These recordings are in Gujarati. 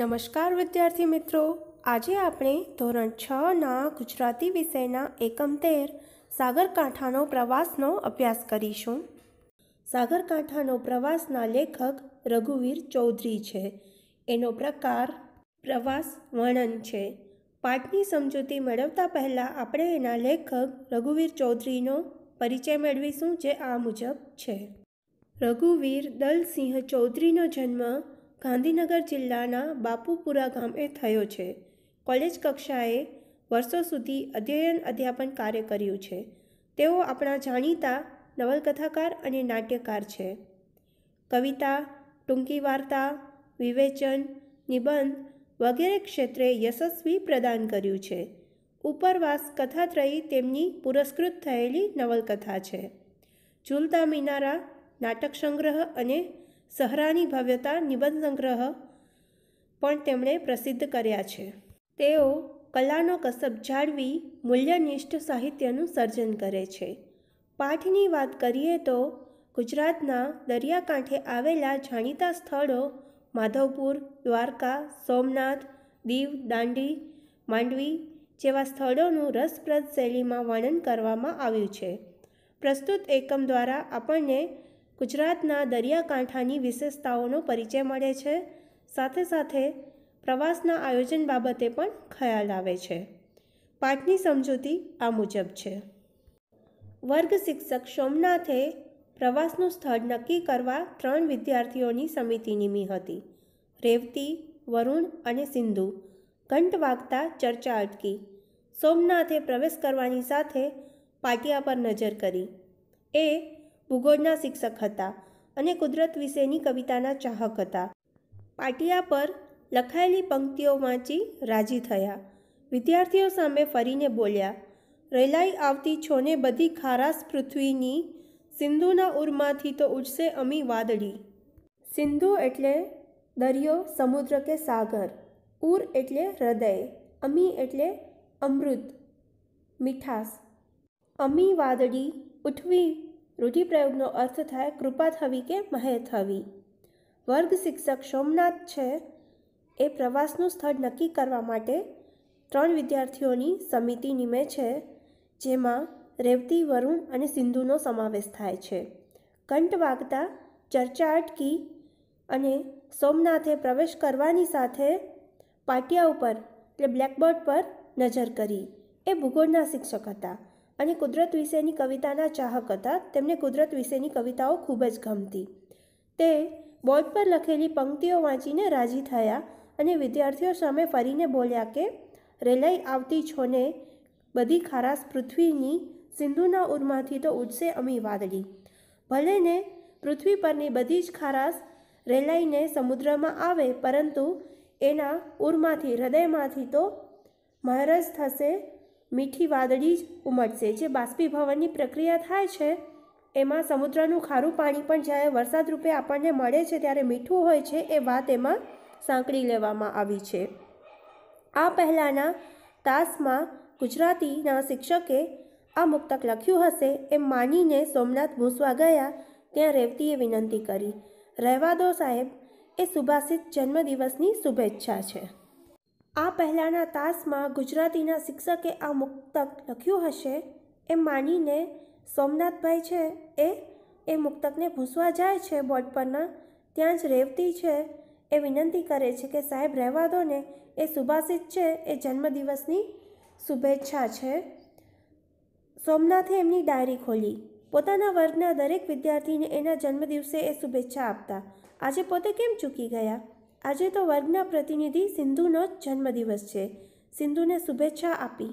નમસ્કાર વિદ્યાર્થી મિત્રો આજે આપણે ધોરણ છ ના ગુજરાતી વિષયના એકમ તેર સાગરકાંઠાનો પ્રવાસનો અભ્યાસ કરીશું સાગરકાંઠાનો પ્રવાસના લેખક રઘુવીર ચૌધરી છે એનો પ્રકાર પ્રવાસ વર્ણન છે પાઠની સમજૂતી મેળવતા પહેલાં આપણે એના લેખક રઘુવીર ચૌધરીનો પરિચય મેળવીશું જે આ મુજબ છે રઘુવીર દલસિંહ ચૌધરીનો જન્મ ગાંધીનગર જિલ્લાના બાપુપુરા ગામે થયો છે કોલેજ કક્ષાએ વર્ષો સુધી અધ્યયન અધ્યાપન કાર્ય કર્યું છે તેઓ આપણા જાણીતા નવલકથાકાર અને નાટ્યકાર છે કવિતા ટૂંકી વાર્તા વિવેચન નિબંધ વગેરે ક્ષેત્રે યશસ્વી પ્રદાન કર્યું છે ઉપરવાસ કથાત્રયી તેમની પુરસ્કૃત થયેલી નવલકથા છે ઝૂલતા મિનારા નાટક સંગ્રહ અને સહરાની ભવ્યતા નિબંધ સંગ્રહ પણ તેમણે પ્રસિદ્ધ કર્યા છે તેઓ કલાનો કસબ જાળવી મૂલ્યનિષ્ઠ સાહિત્યનું સર્જન કરે છે પાઠની વાત કરીએ તો ગુજરાતના દરિયાકાંઠે આવેલા જાણીતા સ્થળો માધવપુર દ્વારકા સોમનાથ દીવ દાંડી માંડવી જેવા સ્થળોનું રસપ્રદ શૈલીમાં વર્ણન કરવામાં આવ્યું છે પ્રસ્તુત એકમ દ્વારા આપણને ગુજરાતના દરિયાકાંઠાની વિશેષતાઓનો પરિચય મળે છે સાથે સાથે પ્રવાસના આયોજન બાબતે પણ ખ્યાલ આવે છે પાઠની સમજૂતી આ મુજબ છે વર્ગ શિક્ષક સોમનાથે પ્રવાસનું સ્થળ નક્કી કરવા ત્રણ વિદ્યાર્થીઓની સમિતિ નિમી હતી રેવતી વરુણ અને સિંધુ ઘંટ વાગતા ચર્ચા અટકી સોમનાથે પ્રવેશ કરવાની સાથે પાટિયા પર નજર કરી એ ભૂગોળના શિક્ષક હતા અને કુદરત વિશેની કવિતાના ચાહક હતા પાટિયા પર લખાયેલી પંક્તિઓ વાંચી રાજી થયા વિદ્યાર્થીઓ સામે ફરીને બોલ્યા રેલાઈ આવતી છોને બધી ખારાસ પૃથ્વીની સિંધુના ઉરમાંથી તો ઉઠશે અમી વાદળી સિંધુ એટલે દરિયો સમુદ્ર કે સાગર ઉર એટલે હૃદય અમી એટલે અમૃત મીઠાસ અમી વાદળી ઉઠવી રૂઢિપ્રયોગનો અર્થ થાય કૃપા થવી કે મહે થવી વર્ગ શિક્ષક સોમનાથ છે એ પ્રવાસનું સ્થળ નક્કી કરવા માટે ત્રણ વિદ્યાર્થીઓની સમિતિ નિમે છે જેમાં રેવતી વરુણ અને સિંધુનો સમાવેશ થાય છે કંઠ વાગતા ચર્ચા અટકી અને સોમનાથે પ્રવેશ કરવાની સાથે પાટિયા ઉપર એટલે બ્લેકબોર્ડ પર નજર કરી એ ભૂગોળના શિક્ષક હતા અને કુદરત વિશેની કવિતાના ચાહક હતા તેમને કુદરત વિશેની કવિતાઓ ખૂબ જ ગમતી તે બોર્ડ પર લખેલી પંક્તિઓ વાંચીને રાજી થયા અને વિદ્યાર્થીઓ સામે ફરીને બોલ્યા કે રેલાઈ આવતી છોને બધી ખારાશ પૃથ્વીની સિંધુના ઉરમાંથી તો ઉડશે અમી વાદળી ભલે ને પૃથ્વી પરની બધી જ ખારાશ રેલાઈને સમુદ્રમાં આવે પરંતુ એના ઉરમાંથી હૃદયમાંથી તો મહારાજ થશે મીઠી વાદળી જ ઉમટશે જે બાષ્પીભવનની પ્રક્રિયા થાય છે એમાં સમુદ્રનું ખારું પાણી પણ જ્યારે વરસાદ રૂપે આપણને મળે છે ત્યારે મીઠું હોય છે એ વાત એમાં સાંકળી લેવામાં આવી છે આ પહેલાંના તાસમાં ગુજરાતીના શિક્ષકે આ મુક્તક લખ્યું હશે એમ માનીને સોમનાથ ભૂંસવા ગયા ત્યાં રેવતીએ વિનંતી કરી રહેવા દો સાહેબ એ સુભાષિત જન્મદિવસની શુભેચ્છા છે આ પહેલાંના તાસમાં ગુજરાતીના શિક્ષકે આ મુક્તક લખ્યું હશે એ માનીને સોમનાથભાઈ છે એ એ મુક્તકને ભૂસવા જાય છે બોર્ડ પરના ત્યાં જ રેવતી છે એ વિનંતી કરે છે કે સાહેબ રહેવા દો ને એ સુભાષિત છે એ જન્મદિવસની શુભેચ્છા છે સોમનાથે એમની ડાયરી ખોલી પોતાના વર્ગના દરેક વિદ્યાર્થીને એના જન્મદિવસે એ શુભેચ્છા આપતા આજે પોતે કેમ ચૂકી ગયા આજે તો વર્ગના પ્રતિનિધિ સિંધુનો જન્મદિવસ છે સિંધુને શુભેચ્છા આપી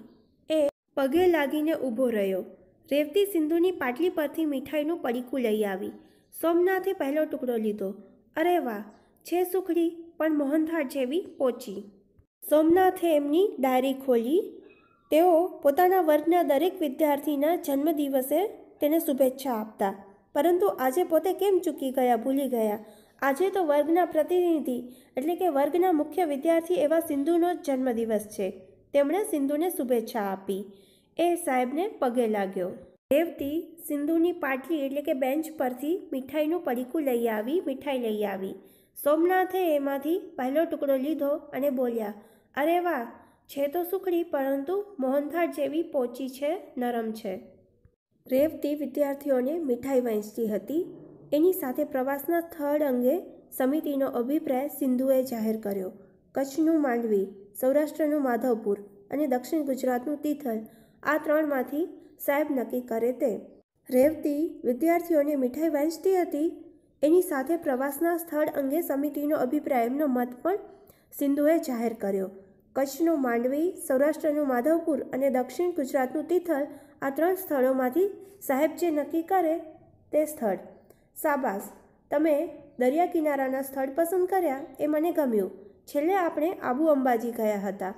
એ પગે લાગીને ઊભો રહ્યો રેવતી સિંધુની પાટલી પરથી મીઠાઈનું પડીકું લઈ આવી સોમનાથે પહેલો ટુકડો લીધો અરે વાહ છે સુખડી પણ મોહનથાળ જેવી પોચી સોમનાથે એમની ડાયરી ખોલી તેઓ પોતાના વર્ગના દરેક વિદ્યાર્થીના જન્મદિવસે તેને શુભેચ્છા આપતા પરંતુ આજે પોતે કેમ ચૂકી ગયા ભૂલી ગયા આજે તો વર્ગના પ્રતિનિધિ એટલે કે વર્ગના મુખ્ય વિદ્યાર્થી એવા સિંધુનો જ જન્મદિવસ છે તેમણે સિંધુને શુભેચ્છા આપી એ સાહેબને પગે લાગ્યો દેવતી સિંધુની પાટલી એટલે કે બેન્ચ પરથી મીઠાઈનું પડીકું લઈ આવી મીઠાઈ લઈ આવી સોમનાથે એમાંથી પહેલો ટુકડો લીધો અને બોલ્યા અરે વાહ છે તો સુખડી પરંતુ મોહનથાળ જેવી પોચી છે નરમ છે રેવતી વિદ્યાર્થીઓને મીઠાઈ વહેંચતી હતી એની સાથે પ્રવાસના સ્થળ અંગે સમિતિનો અભિપ્રાય સિંધુએ જાહેર કર્યો કચ્છનું માંડવી સૌરાષ્ટ્રનું માધવપુર અને દક્ષિણ ગુજરાતનું તિથલ આ ત્રણમાંથી સાહેબ નક્કી કરે તે રેવતી વિદ્યાર્થીઓને મીઠાઈ વહેંચતી હતી એની સાથે પ્રવાસના સ્થળ અંગે સમિતિનો અભિપ્રાય એમનો મત પણ સિંધુએ જાહેર કર્યો કચ્છનું માંડવી સૌરાષ્ટ્રનું માધવપુર અને દક્ષિણ ગુજરાતનું તિથલ આ ત્રણ સ્થળોમાંથી સાહેબ જે નક્કી કરે તે સ્થળ શાબાશ તમે દરિયા કિનારાના સ્થળ પસંદ કર્યા એ મને ગમ્યું છેલ્લે આપણે આબુ અંબાજી ગયા હતા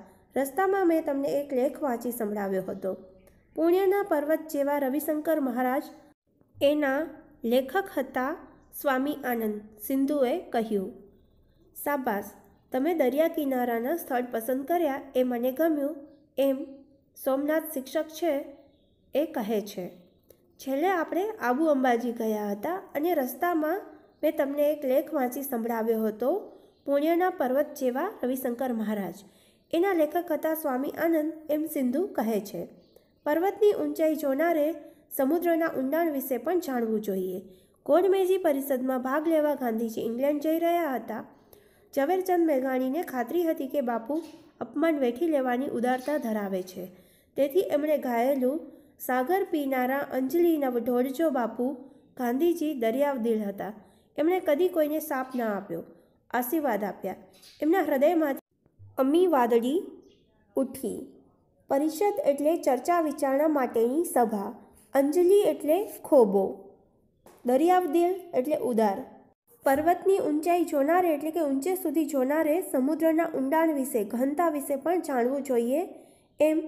રસ્તામાં મેં તમને એક લેખ વાંચી સંભળાવ્યો હતો પુણ્યના પર્વત જેવા રવિશંકર મહારાજ એના લેખક હતા સ્વામી આનંદ સિંધુએ કહ્યું શાબાશ તમે દરિયા કિનારાના સ્થળ પસંદ કર્યા એ મને ગમ્યું એમ સોમનાથ શિક્ષક છે એ કહે છે છેલ્લે આપણે આબુ અંબાજી ગયા હતા અને રસ્તામાં મેં તમને એક લેખ વાંચી સંભળાવ્યો હતો પુણ્યના પર્વત જેવા રવિશંકર મહારાજ એના લેખક હતા સ્વામી આનંદ એમ સિંધુ કહે છે પર્વતની ઊંચાઈ જોનારે સમુદ્રના ઊંડાણ વિશે પણ જાણવું જોઈએ કોડમેજી પરિષદમાં ભાગ લેવા ગાંધીજી ઇંગ્લેન્ડ જઈ રહ્યા હતા ઝવેરચંદ મેઘાણીને ખાતરી હતી કે બાપુ અપમાન વેઠી લેવાની ઉદારતા ધરાવે છે તેથી એમણે ગાયેલું સાગર પીનારા અંજલિના ઢોળજો બાપુ ગાંધીજી દરિયાવદિલ હતા એમણે કદી કોઈને સાપ ના આપ્યો આશીર્વાદ આપ્યા એમના હૃદયમાંથી અમી વાદળી ઉઠી પરિષદ એટલે ચર્ચા વિચારણા માટેની સભા અંજલિ એટલે ખોબો દરિયાવદિલ એટલે ઉદાર પર્વતની ઊંચાઈ જોનારે એટલે કે ઊંચે સુધી જોનારે સમુદ્રના ઊંડાણ વિશે ઘનતા વિશે પણ જાણવું જોઈએ એમ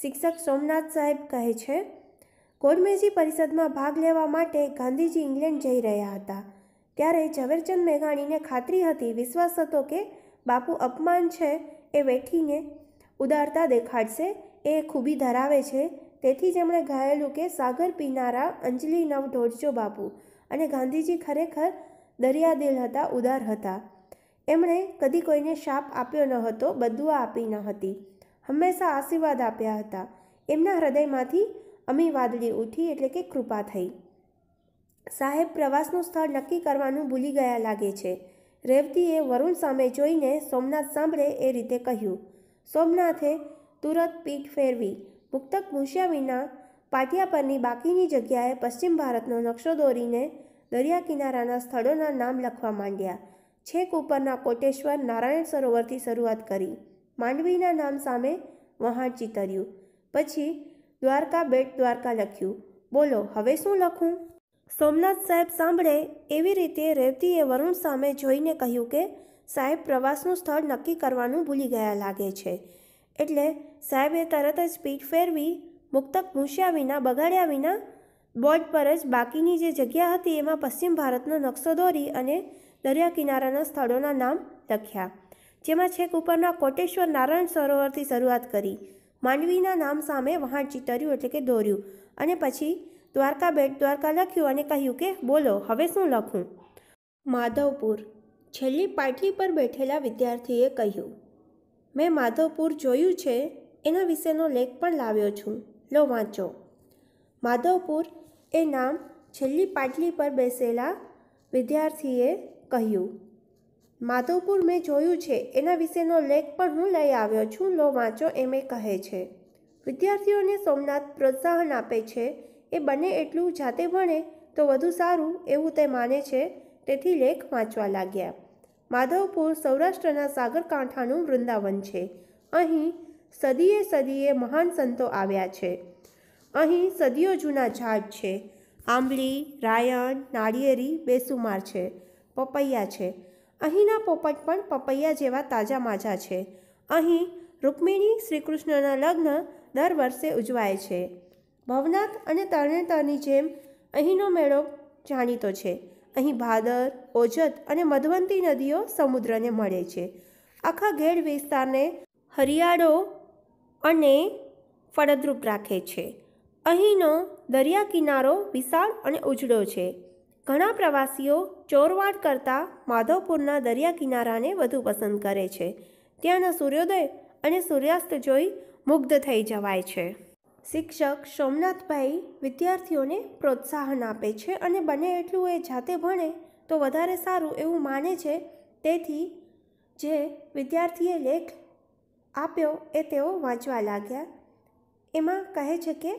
શિક્ષક સોમનાથ સાહેબ કહે છે કોડમેજી પરિષદમાં ભાગ લેવા માટે ગાંધીજી ઇંગ્લેન્ડ જઈ રહ્યા હતા ત્યારે ઝવેરચંદ મેઘાણીને ખાતરી હતી વિશ્વાસ હતો કે બાપુ અપમાન છે એ વેઠીને ઉદારતા દેખાડશે એ ખૂબી ધરાવે છે તેથી જ એમણે ગાયેલું કે સાગર પીનારા અંજલિ નવ ઢોળજો બાપુ અને ગાંધીજી ખરેખર દરિયાદિલ હતા ઉદાર હતા એમણે કદી કોઈને શાપ આપ્યો ન હતો બધું આપી ન હતી હંમેશા આશીર્વાદ આપ્યા હતા એમના હૃદયમાંથી અમી વાદળી ઉઠી એટલે કે કૃપા થઈ સાહેબ પ્રવાસનું સ્થળ નક્કી કરવાનું ભૂલી ગયા લાગે છે રેવતીએ વરુણ સામે જોઈને સોમનાથ સાંભળે એ રીતે કહ્યું સોમનાથે તુરત પીઠ ફેરવી મુક્તક ભૂસ્યા વિના પાટિયા પરની બાકીની જગ્યાએ પશ્ચિમ ભારતનો નકશો દોરીને દરિયા કિનારાના સ્થળોના નામ લખવા માંડ્યા છેક ઉપરના કોટેશ્વર નારાયણ સરોવરથી શરૂઆત કરી માંડવીના નામ સામે વહાણ ચીતર્યું પછી દ્વારકા બેટ દ્વારકા લખ્યું બોલો હવે શું લખું સોમનાથ સાહેબ સાંભળે એવી રીતે રેવતીએ વરુણ સામે જોઈને કહ્યું કે સાહેબ પ્રવાસનું સ્થળ નક્કી કરવાનું ભૂલી ગયા લાગે છે એટલે સાહેબે તરત જ પીઠ ફેરવી મુક્તક ભૂંસ્યા વિના બગાડ્યા વિના બોર્ડ પર જ બાકીની જે જગ્યા હતી એમાં પશ્ચિમ ભારતનો નકશો દોરી અને દરિયા કિનારાના સ્થળોના નામ લખ્યા જેમાં છેક ઉપરના કોટેશ્વર નારાયણ સરોવરથી શરૂઆત કરી માંડવીના નામ સામે વહાણ ચિતર્યું એટલે કે દોર્યું અને પછી દ્વારકા બેટ દ્વારકા લખ્યું અને કહ્યું કે બોલો હવે શું લખું માધવપુર છેલ્લી પાટલી પર બેઠેલા વિદ્યાર્થીએ કહ્યું મેં માધવપુર જોયું છે એના વિશેનો લેખ પણ લાવ્યો છું લો વાંચો માધવપુર એ નામ છેલ્લી પાટલી પર બેસેલા વિદ્યાર્થીએ કહ્યું માધવપુર મેં જોયું છે એના વિશેનો લેખ પણ હું લઈ આવ્યો છું લો વાંચો એમ એ કહે છે વિદ્યાર્થીઓને સોમનાથ પ્રોત્સાહન આપે છે એ બને એટલું જાતે ભણે તો વધુ સારું એવું તે માને છે તેથી લેખ વાંચવા લાગ્યા માધવપુર સૌરાષ્ટ્રના સાગરકાંઠાનું વૃંદાવન છે અહીં સદીએ સદીએ મહાન સંતો આવ્યા છે અહીં સદીઓ જૂના ઝાડ છે આંબલી રાયણ નાળિયેરી બેસુમાર છે પપૈયા છે અહીંના પોપટ પણ પપૈયા જેવા તાજા માજા છે અહીં રૂકમિણી શ્રીકૃષ્ણના લગ્ન દર વર્ષે ઉજવાય છે ભવનાથ અને તરણેતરની જેમ અહીંનો મેળો જાણીતો છે અહીં ભાદર ઓજત અને મધવંતી નદીઓ સમુદ્રને મળે છે આખા ઘેડ વિસ્તારને હરિયાળો અને ફળદ્રુપ રાખે છે અહીંનો દરિયા કિનારો વિશાળ અને ઉજળો છે ઘણા પ્રવાસીઓ ચોરવાડ કરતાં માધવપુરના દરિયા કિનારાને વધુ પસંદ કરે છે ત્યાંના સૂર્યોદય અને સૂર્યાસ્ત જોઈ મુગ્ધ થઈ જવાય છે શિક્ષક સોમનાથભાઈ વિદ્યાર્થીઓને પ્રોત્સાહન આપે છે અને બને એટલું એ જાતે ભણે તો વધારે સારું એવું માને છે તેથી જે વિદ્યાર્થીએ લેખ આપ્યો એ તેઓ વાંચવા લાગ્યા એમાં કહે છે કે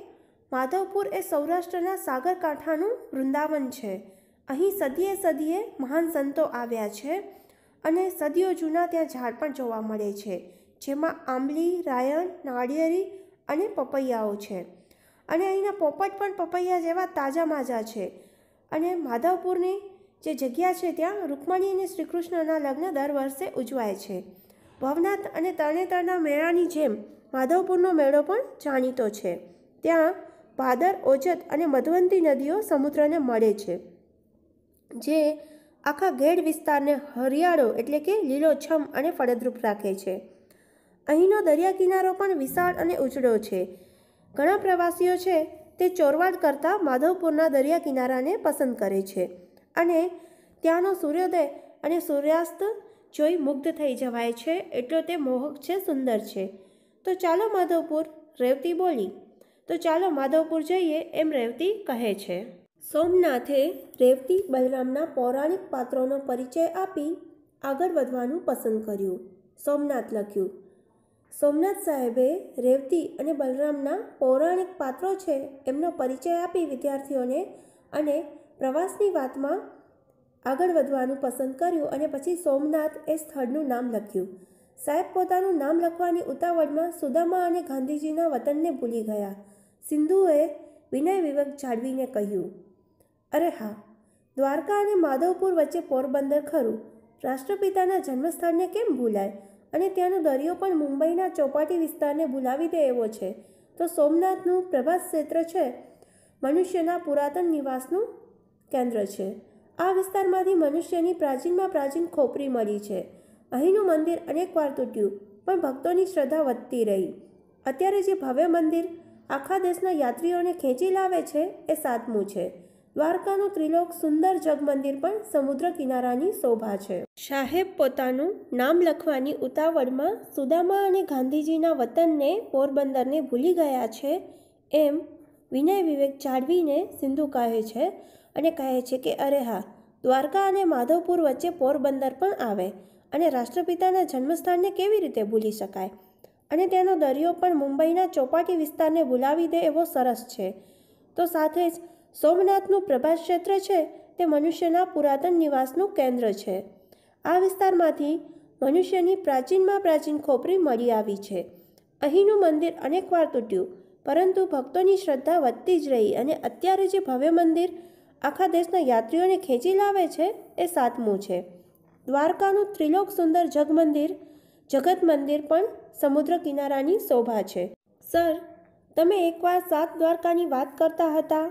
માધવપુર એ સૌરાષ્ટ્રના સાગરકાંઠાનું વૃંદાવન છે અહીં સદીએ સદીએ મહાન સંતો આવ્યા છે અને સદીઓ જૂના ત્યાં ઝાડ પણ જોવા મળે છે જેમાં આંબલી રાયણ નાળિયેરી અને પપૈયાઓ છે અને અહીંના પોપટ પણ પપૈયા જેવા તાજા માજા છે અને માધવપુરની જે જગ્યા છે ત્યાં રૂકમણી અને શ્રીકૃષ્ણના લગ્ન દર વર્ષે ઉજવાય છે ભવનાથ અને તરણેતરના મેળાની જેમ માધવપુરનો મેળો પણ જાણીતો છે ત્યાં ભાદર ઓજત અને મધવંતી નદીઓ સમુદ્રને મળે છે જે આખા ગેડ વિસ્તારને હરિયાળો એટલે કે લીલોછમ અને ફળદ્રુપ રાખે છે અહીંનો દરિયા કિનારો પણ વિશાળ અને ઉજળો છે ઘણા પ્રવાસીઓ છે તે ચોરવાડ કરતાં માધવપુરના દરિયા કિનારાને પસંદ કરે છે અને ત્યાંનો સૂર્યોદય અને સૂર્યાસ્ત જોઈ મુગ્ધ થઈ જવાય છે એટલો તે મોહક છે સુંદર છે તો ચાલો માધવપુર રેવતી બોલી તો ચાલો માધવપુર જઈએ એમ રેવતી કહે છે સોમનાથે રેવતી બલરામના પૌરાણિક પાત્રોનો પરિચય આપી આગળ વધવાનું પસંદ કર્યું સોમનાથ લખ્યું સોમનાથ સાહેબે રેવતી અને બલરામના પૌરાણિક પાત્રો છે એમનો પરિચય આપી વિદ્યાર્થીઓને અને પ્રવાસની વાતમાં આગળ વધવાનું પસંદ કર્યું અને પછી સોમનાથ એ સ્થળનું નામ લખ્યું સાહેબ પોતાનું નામ લખવાની ઉતાવળમાં સુદામા અને ગાંધીજીના વતનને ભૂલી ગયા સિંધુએ વિનય વિવેક જાળવીને કહ્યું અરે હા દ્વારકા અને માધવપુર વચ્ચે પોરબંદર ખરું રાષ્ટ્રપિતાના જન્મસ્થાનને કેમ ભૂલાય અને ત્યાંનો દરિયો પણ મુંબઈના ચોપાટી વિસ્તારને ભૂલાવી દે એવો છે તો સોમનાથનું પ્રભાસ ક્ષેત્ર છે મનુષ્યના પુરાતન નિવાસનું કેન્દ્ર છે આ વિસ્તારમાંથી મનુષ્યની પ્રાચીનમાં પ્રાચીન ખોપરી મળી છે અહીંનું મંદિર અનેકવાર તૂટ્યું પણ ભક્તોની શ્રદ્ધા વધતી રહી અત્યારે જે ભવ્ય મંદિર આખા દેશના યાત્રીઓને ખેંચી લાવે છે એ સાતમું છે દ્વારકાનું ત્રિલોક સુંદર જગમંદિર પણ સમુદ્ર કિનારાની શોભા છે સાહેબ પોતાનું નામ લખવાની ઉતાવળમાં સુદામા અને ગાંધીજીના વતનને પોરબંદરને ભૂલી ગયા છે એમ વિનય વિવેક જાળવીને સિંધુ કહે છે અને કહે છે કે અરે હા દ્વારકા અને માધવપુર વચ્ચે પોરબંદર પણ આવે અને રાષ્ટ્રપિતાના જન્મસ્થાનને કેવી રીતે ભૂલી શકાય અને તેનો દરિયો પણ મુંબઈના ચોપાટી વિસ્તારને ભૂલાવી દે એવો સરસ છે તો સાથે જ સોમનાથનું પ્રભાસ ક્ષેત્ર છે તે મનુષ્યના પુરાતન નિવાસનું કેન્દ્ર છે આ વિસ્તારમાંથી મનુષ્યની પ્રાચીનમાં પ્રાચીન ખોપરી મળી આવી છે અહીંનું મંદિર અનેકવાર તૂટ્યું પરંતુ ભક્તોની શ્રદ્ધા વધતી જ રહી અને અત્યારે જે ભવ્ય મંદિર આખા દેશના યાત્રીઓને ખેંચી લાવે છે એ સાતમું છે દ્વારકાનું ત્રિલોક સુંદર જગમંદિર જગત મંદિર પણ સમુદ્ર કિનારાની શોભા છે સર તમે એકવાર સાત દ્વારકાની વાત કરતા હતા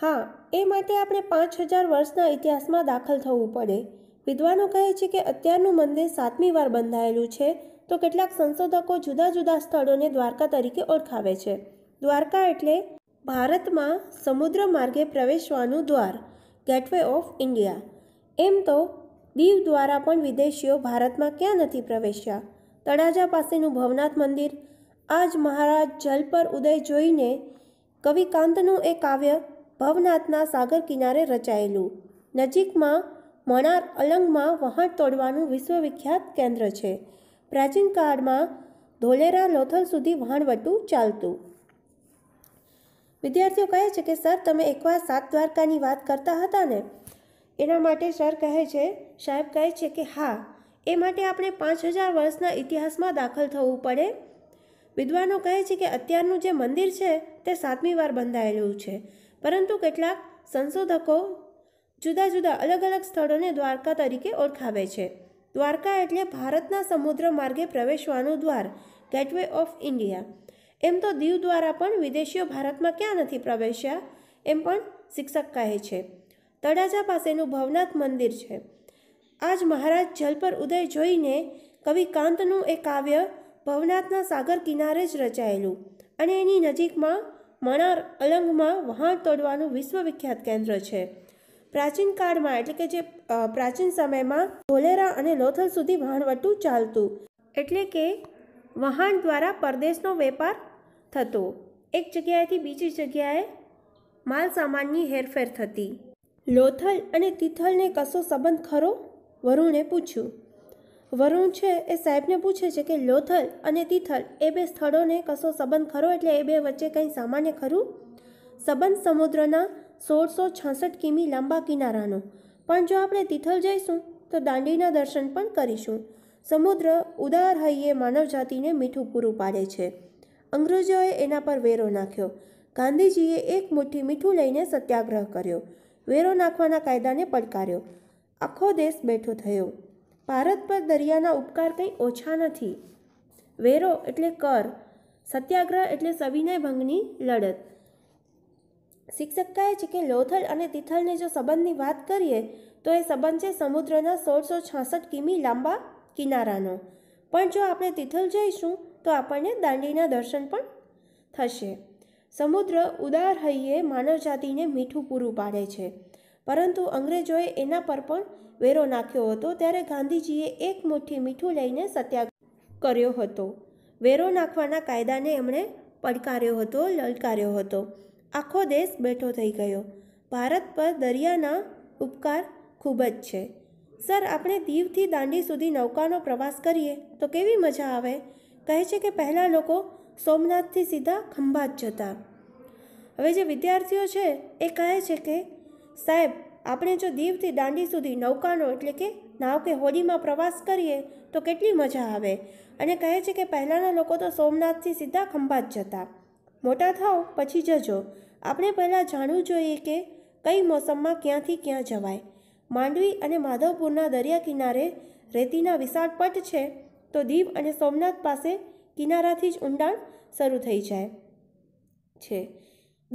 હા એ માટે આપણે પાંચ હજાર વર્ષના ઇતિહાસમાં દાખલ થવું પડે વિદ્વાનો કહે છે કે અત્યારનું મંદિર સાતમી વાર બંધાયેલું છે તો કેટલાક સંશોધકો જુદા જુદા સ્થળોને દ્વારકા તરીકે ઓળખાવે છે દ્વારકા એટલે ભારતમાં સમુદ્ર માર્ગે પ્રવેશવાનું દ્વાર ગેટવે ઓફ ઇન્ડિયા એમ તો દીવ દ્વારા પણ વિદેશીઓ ભારતમાં ક્યાં નથી પ્રવેશ્યા તળાજા પાસેનું ભવનાથ મંદિર આજ મહારાજ જલ પર ઉદય જોઈને કવિકાંતનું એ કાવ્ય ભવનાથના સાગર કિનારે રચાયેલું નજીકમાં મણાર અલંગમાં વહાણ તોડવાનું વિશ્વવિખ્યાત કેન્દ્ર છે પ્રાચીન કાળમાં ધોલેરા લોથલ સુધી વહાણવટું ચાલતું વિદ્યાર્થીઓ કહે છે કે સર તમે એકવાર સાત દ્વારકાની વાત કરતા હતા ને એના માટે સર કહે છે સાહેબ કહે છે કે હા એ માટે આપણે પાંચ હજાર વર્ષના ઇતિહાસમાં દાખલ થવું પડે વિદ્વાનો કહે છે કે અત્યારનું જે મંદિર છે તે સાતમી વાર બંધાયેલું છે પરંતુ કેટલાક સંશોધકો જુદા જુદા અલગ અલગ સ્થળોને દ્વારકા તરીકે ઓળખાવે છે દ્વારકા એટલે ભારતના સમુદ્ર માર્ગે પ્રવેશવાનું દ્વાર ગેટવે ઓફ ઇન્ડિયા એમ તો દીવ દ્વારા પણ વિદેશીઓ ભારતમાં ક્યાં નથી પ્રવેશ્યા એમ પણ શિક્ષક કહે છે તળાજા પાસેનું ભવનાથ મંદિર છે આજ મહારાજ જલ પર ઉદય જોઈને કવિ કાંતનું એ કાવ્ય ભવનાથના સાગર કિનારે જ રચાયેલું અને એની નજીકમાં મણાર અલંગમાં વહાણ તોડવાનું વિશ્વવિખ્યાત કેન્દ્ર છે પ્રાચીન કાળમાં એટલે કે જે પ્રાચીન સમયમાં ધોલેરા અને લોથલ સુધી વહાણવટું ચાલતું એટલે કે વહાણ દ્વારા પરદેશનો વેપાર થતો એક જગ્યાએથી બીજી જગ્યાએ માલ સામાનની હેરફેર થતી લોથલ અને તિથલને કશો સંબંધ ખરો વરુણે પૂછ્યું વરુણ છે એ સાહેબને પૂછે છે કે લોથલ અને તિથલ એ બે સ્થળોને કશો સંબંધ ખરો એટલે એ બે વચ્ચે કંઈ સામાન્ય ખરું સંબંધ સમુદ્રના સોળસો છાસઠ કિમી લાંબા કિનારાનો પણ જો આપણે તિથલ જઈશું તો દાંડીના દર્શન પણ કરીશું સમુદ્ર ઉદાર હૈયે જાતિને મીઠું પૂરું પાડે છે અંગ્રેજોએ એના પર વેરો નાખ્યો ગાંધીજીએ એક મુઠ્ઠી મીઠું લઈને સત્યાગ્રહ કર્યો વેરો નાખવાના કાયદાને પડકાર્યો આખો દેશ બેઠો થયો ભારત પર દરિયાના ઉપકાર કંઈ ઓછા નથી વેરો એટલે કર સત્યાગ્રહ એટલે સવિનય ભંગની લડત શિક્ષક કહે છે કે લોથલ અને તિથલની જો સંબંધની વાત કરીએ તો એ સંબંધ છે સમુદ્રના સોળસો છાસઠ કિમી લાંબા કિનારાનો પણ જો આપણે તિથલ જઈશું તો આપણને દાંડીના દર્શન પણ થશે સમુદ્ર ઉદાર હૈયે માનવજાતિને મીઠું પૂરું પાડે છે પરંતુ અંગ્રેજોએ એના પર પણ વેરો નાખ્યો હતો ત્યારે ગાંધીજીએ એક મુઠ્ઠી મીઠું લઈને સત્યાગ્રહ કર્યો હતો વેરો નાખવાના કાયદાને એમણે પડકાર્યો હતો લલકાર્યો હતો આખો દેશ બેઠો થઈ ગયો ભારત પર દરિયાના ઉપકાર ખૂબ જ છે સર આપણે દીવથી દાંડી સુધી નૌકાનો પ્રવાસ કરીએ તો કેવી મજા આવે કહે છે કે પહેલાં લોકો સોમનાથથી સીધા ખંભાત જતા હવે જે વિદ્યાર્થીઓ છે એ કહે છે કે સાહેબ આપણે જો દીવથી દાંડી સુધી નૌકાનો એટલે કે નાવ કે હોડીમાં પ્રવાસ કરીએ તો કેટલી મજા આવે અને કહે છે કે પહેલાંના લોકો તો સોમનાથથી સીધા ખંભાત જતા મોટા થાવ પછી જજો આપણે પહેલાં જાણવું જોઈએ કે કઈ મોસમમાં ક્યાંથી ક્યાં જવાય માંડવી અને માધવપુરના દરિયા કિનારે રેતીના વિશાળ પટ છે તો દીવ અને સોમનાથ પાસે કિનારાથી જ ઊંડાણ શરૂ થઈ જાય છે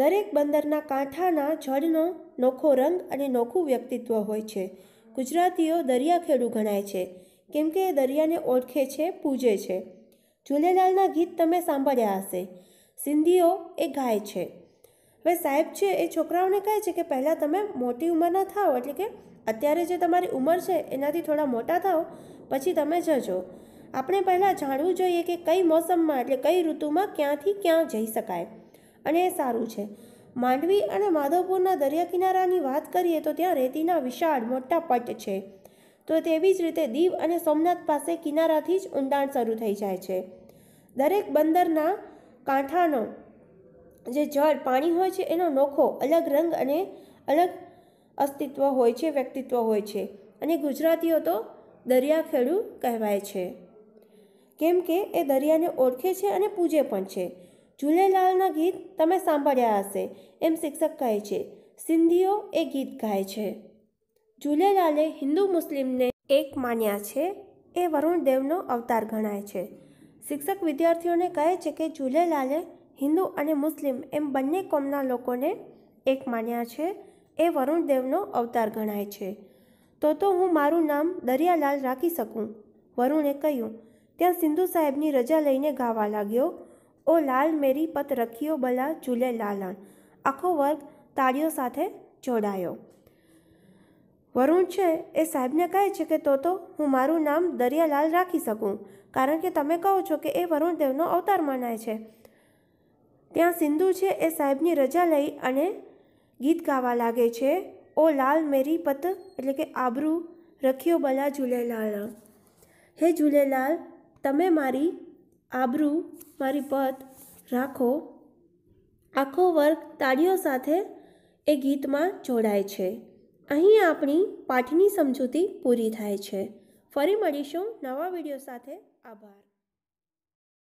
દરેક બંદરના કાંઠાના જળનો નોખો રંગ અને નોખું વ્યક્તિત્વ હોય છે ગુજરાતીઓ દરિયાખેડુ ગણાય છે કેમ કે દરિયાને ઓળખે છે પૂજે છે ઝૂલેલાલના ગીત તમે સાંભળ્યા હશે સિંધીઓ એ ગાય છે હવે સાહેબ છે એ છોકરાઓને કહે છે કે પહેલાં તમે મોટી ઉંમરના થાઓ એટલે કે અત્યારે જે તમારી ઉંમર છે એનાથી થોડા મોટા થાઓ પછી તમે જજો આપણે પહેલાં જાણવું જોઈએ કે કઈ મોસમમાં એટલે કઈ ઋતુમાં ક્યાંથી ક્યાં જઈ શકાય અને એ સારું છે માંડવી અને માધવપુરના દરિયા કિનારાની વાત કરીએ તો ત્યાં રેતીના વિશાળ મોટા પટ છે તો તેવી જ રીતે દીવ અને સોમનાથ પાસે કિનારાથી જ ઊંડાણ શરૂ થઈ જાય છે દરેક બંદરના કાંઠાનો જે જળ પાણી હોય છે એનો નોખો અલગ રંગ અને અલગ અસ્તિત્વ હોય છે વ્યક્તિત્વ હોય છે અને ગુજરાતીઓ તો દરિયાખેડુ કહેવાય છે કેમ કે એ દરિયાને ઓળખે છે અને પૂજે પણ છે ઝૂલેલાલના ગીત તમે સાંભળ્યા હશે એમ શિક્ષક કહે છે સિંધીઓ એ ગીત ગાય છે ઝૂલેલાલે હિન્દુ મુસ્લિમને એક માન્યા છે એ વરુણ દેવનો અવતાર ગણાય છે શિક્ષક વિદ્યાર્થીઓને કહે છે કે ઝૂલેલાલે હિન્દુ અને મુસ્લિમ એમ બંને કોમના લોકોને એક માન્યા છે એ વરુણ દેવનો અવતાર ગણાય છે તો તો હું મારું નામ દરિયાલાલ રાખી શકું વરુણે કહ્યું ત્યાં સિંધુ સાહેબની રજા લઈને ગાવા લાગ્યો ઓ લાલ મેરી પત રખિયો બલા ઝૂલે લાલણ આખો વર્ગ તાળીઓ સાથે જોડાયો વરુણ છે એ સાહેબને કહે છે કે તો તો હું મારું નામ દરિયાલાલ રાખી શકું કારણ કે તમે કહો છો કે એ વરુણ દેવનો અવતાર મનાય છે ત્યાં સિંધુ છે એ સાહેબની રજા લઈ અને ગીત ગાવા લાગે છે ઓ લાલ મેરી પત એટલે કે આબરૂ રખ્યો બલા ઝૂલેલાલ હે ઝૂલેલાલ તમે મારી આબરૂ મારી પત રાખો આખો વર્ગ તાળીઓ સાથે એ ગીતમાં જોડાય છે અહીં આપણી પાઠની સમજૂતી પૂરી થાય છે ફરી મળીશું નવા વિડીયો સાથે આભાર